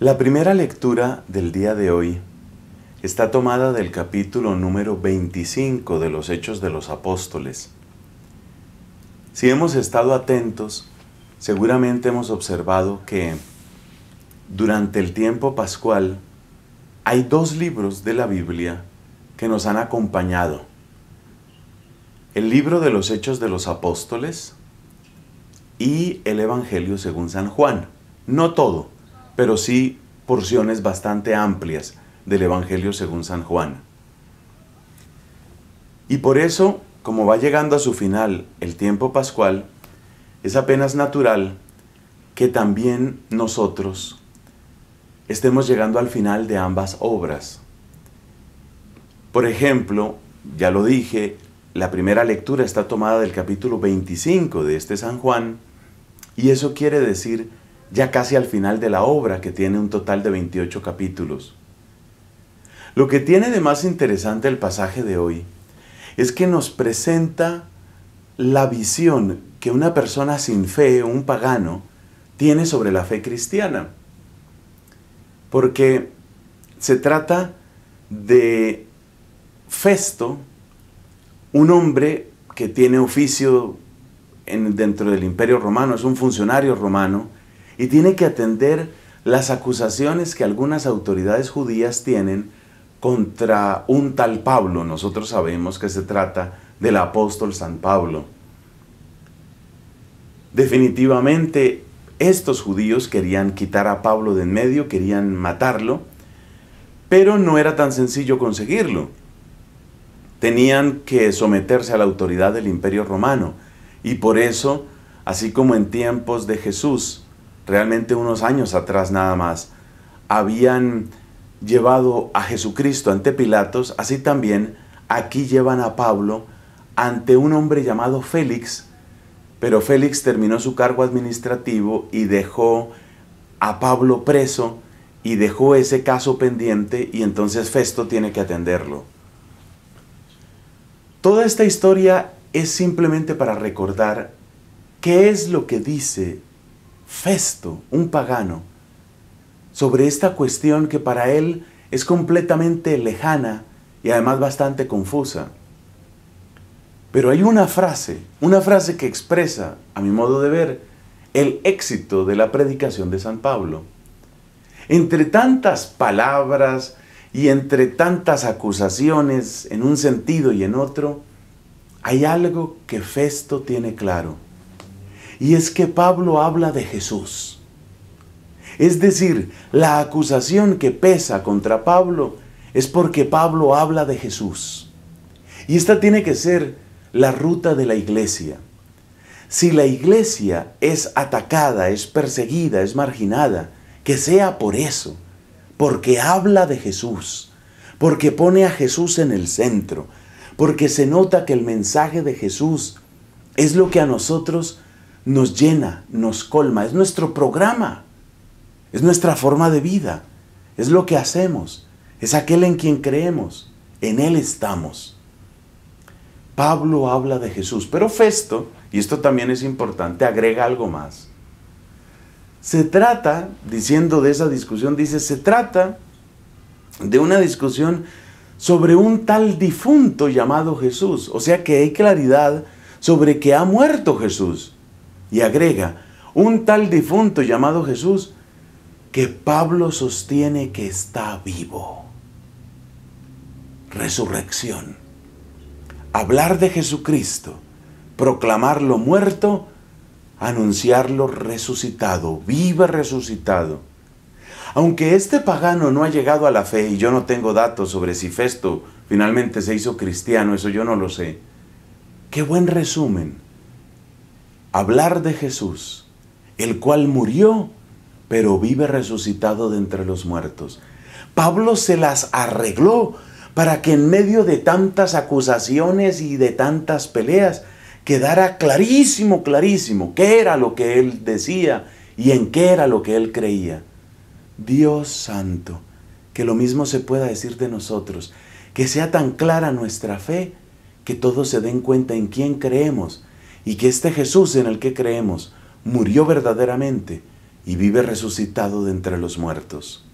La primera lectura del día de hoy está tomada del capítulo número 25 de los Hechos de los Apóstoles. Si hemos estado atentos, seguramente hemos observado que durante el tiempo pascual hay dos libros de la Biblia que nos han acompañado. El libro de los Hechos de los Apóstoles y el Evangelio según San Juan. No todo pero sí porciones bastante amplias del Evangelio según San Juan. Y por eso, como va llegando a su final el tiempo pascual, es apenas natural que también nosotros estemos llegando al final de ambas obras. Por ejemplo, ya lo dije, la primera lectura está tomada del capítulo 25 de este San Juan, y eso quiere decir ya casi al final de la obra, que tiene un total de 28 capítulos. Lo que tiene de más interesante el pasaje de hoy es que nos presenta la visión que una persona sin fe, un pagano, tiene sobre la fe cristiana. Porque se trata de Festo, un hombre que tiene oficio dentro del imperio romano, es un funcionario romano, y tiene que atender las acusaciones que algunas autoridades judías tienen contra un tal Pablo. Nosotros sabemos que se trata del apóstol San Pablo. Definitivamente, estos judíos querían quitar a Pablo de en medio, querían matarlo, pero no era tan sencillo conseguirlo. Tenían que someterse a la autoridad del imperio romano y por eso, así como en tiempos de Jesús, realmente unos años atrás nada más, habían llevado a Jesucristo ante Pilatos, así también aquí llevan a Pablo ante un hombre llamado Félix, pero Félix terminó su cargo administrativo y dejó a Pablo preso y dejó ese caso pendiente y entonces Festo tiene que atenderlo. Toda esta historia es simplemente para recordar qué es lo que dice Festo, un pagano, sobre esta cuestión que para él es completamente lejana y además bastante confusa. Pero hay una frase, una frase que expresa, a mi modo de ver, el éxito de la predicación de San Pablo. Entre tantas palabras y entre tantas acusaciones en un sentido y en otro, hay algo que Festo tiene claro. Y es que Pablo habla de Jesús. Es decir, la acusación que pesa contra Pablo es porque Pablo habla de Jesús. Y esta tiene que ser la ruta de la iglesia. Si la iglesia es atacada, es perseguida, es marginada, que sea por eso, porque habla de Jesús, porque pone a Jesús en el centro, porque se nota que el mensaje de Jesús es lo que a nosotros nos llena, nos colma, es nuestro programa, es nuestra forma de vida, es lo que hacemos, es aquel en quien creemos, en Él estamos. Pablo habla de Jesús, pero Festo, y esto también es importante, agrega algo más. Se trata, diciendo de esa discusión, dice, se trata de una discusión sobre un tal difunto llamado Jesús. O sea que hay claridad sobre que ha muerto Jesús. Y agrega, un tal difunto llamado Jesús que Pablo sostiene que está vivo. Resurrección. Hablar de Jesucristo, proclamarlo muerto, anunciarlo resucitado, viva resucitado. Aunque este pagano no ha llegado a la fe, y yo no tengo datos sobre si Festo finalmente se hizo cristiano, eso yo no lo sé, qué buen resumen hablar de Jesús, el cual murió, pero vive resucitado de entre los muertos. Pablo se las arregló para que en medio de tantas acusaciones y de tantas peleas quedara clarísimo, clarísimo, qué era lo que él decía y en qué era lo que él creía. Dios santo, que lo mismo se pueda decir de nosotros, que sea tan clara nuestra fe que todos se den cuenta en quién creemos y que este Jesús en el que creemos murió verdaderamente y vive resucitado de entre los muertos.